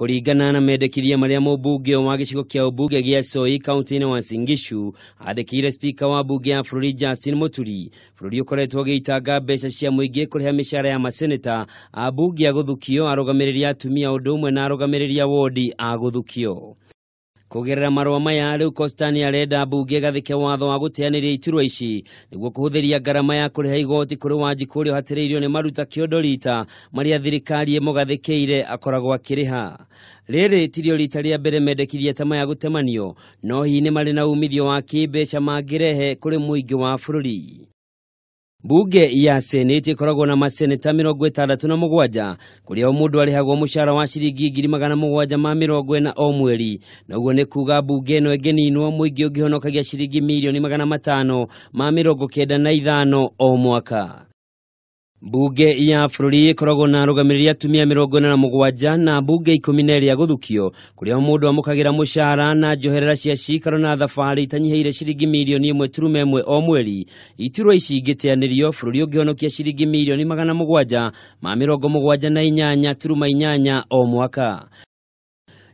Kũringana na mendekithia marĩa mũmbunge wa gĩcigo kĩa ũmbunge gĩa Coi kaunti-inĩ wa Singishu andĩkĩire spika wa mbunge ya bũrũri Justin Mũturi, bũrũri ũkoretwo ũgĩitanga mbeca cia mũingĩ kũrĩha mĩcara ya maseneta, mbunge a gũthukio, arũgamĩrĩri a atumia ũndũ ũmwe na arũgamĩrĩria wodi a gũthukio kugerera marũa maya rĩu kostani arenda mbunge gathĩke watho wa gũteanĩria iturwa ici nĩguo kũhũthĩria ngarama ya kũrĩha igoti kũrĩ wanjikũ ũrĩa ũhatĩrĩirio nĩ maruta kĩondo rita marĩa thirikari ĩmũgathĩkĩire akoragwo akĩrĩha rĩrĩ tirio rita rĩa mbere mendekithia ta maya gũtemanio no hihi ni marĩ na umithio wa kĩĩmbeca mangĩrehe kũrĩ mũingĩ wa bũrũri Mbuge ya seneti ikoragwo na maseneta mirongo itandatu na mugwanja kuria o mundu arihagwo mucara wa ciringi ngiri magana mugwanja ma mirongo ina o mweri na uguo ni kuga mbuge ino ingininwo muingi ungihonokagia ciringi milioni magana matano ma mirongo kenda na ithano o mwaka mbunge ya bururi ikoragwo na arugamiriri atumia mirongo ine na mugwanja na mbuge ikumi na iri yaguthukio kuria o mundu amukagira mucara na njoherera cia ciikaro na thabari itanyiheire ciringi mirioni imwe turuma imwe o mweri iturwa ici ingiteanirio bururi ungihonokia ciringi milioni magana mugwanja ma mirongo mugwanja na inyanya turuma inyanya o mwaka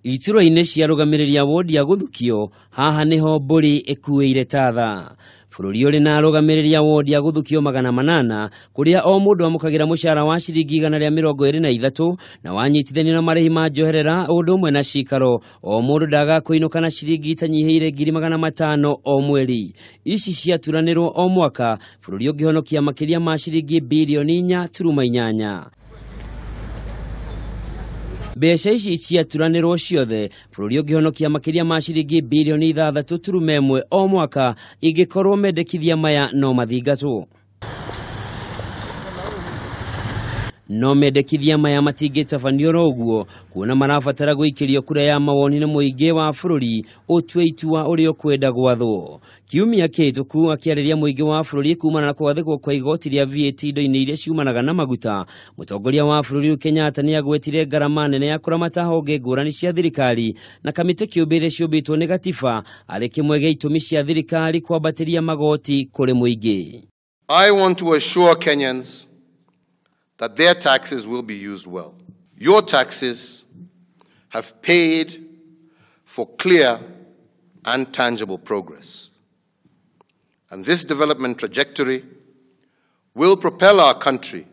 iturwa-inĩ ciarũgamĩrĩria wondi ya gũthukio haha nĩho mbũri ĩkuĩire tatha bururi uri na arugamiriri ya wodi aguthukio magana manana kuria o mundu amukagira mucara wa ciringi igana ria mirongo iri na ithatu na wanyitithanio na marihi ma njoherera undu umwe na cikaro o mundu ndaga kuinuka na ciringi itanyihiire ngiri magana matano o mweri ici ciaturanirwo o mwaka bururi ungihonokia makiria ma ciringi bilioni inya turuma inyanya mbeca ici ciaturanirwo ciothe bũrũri ũngĩhonokia makĩria ma ciringi bilioni ithathatũ turume ĩmwe o mwaka ingĩkorwo mendekithia maya no mathingatwo no mendekithia maya matingĩte uguo roguo kuona marabatara gũikĩrio kura ya mawoni na mũingĩ wa bũrũri ũtue itua ũrĩa ũkwenda gwathwo kiumia kĩhĩtũku akĩarĩria mũingĩ wa bũrũri kumana na kwathĩkwo kwa igoti rĩa vat indo-inĩ iria ciumanaga na maguta mũtongoria wa bũrũri ũyũ kenyatta nĩ agwetire ngarama nene ya kũramata honge ngũrani cia thirikari na kamĩtĩ kĩũmbe iria ciũmbĩtwo nĩ gatiba arĩ kĩmwe gĩa itũmi cia thirikari kwambatĩria magoti kũrĩ mũingĩ I want to assure Kenyans that their taxes will be used well. Your taxes have paid for clear and tangible progress. And this development trajectory will propel our country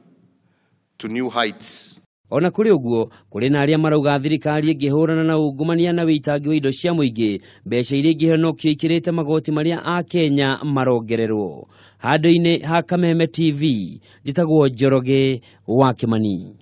to new heights ona kuri uguo kuri na aria marauga thirikari ingihurana na ungumania na witangi wa indo cia muingi mbeca iria kio ikirite magoti maria a Kenya marongererwo handu-ini ha Kameme TV njitagwo Njoroge wa Kimani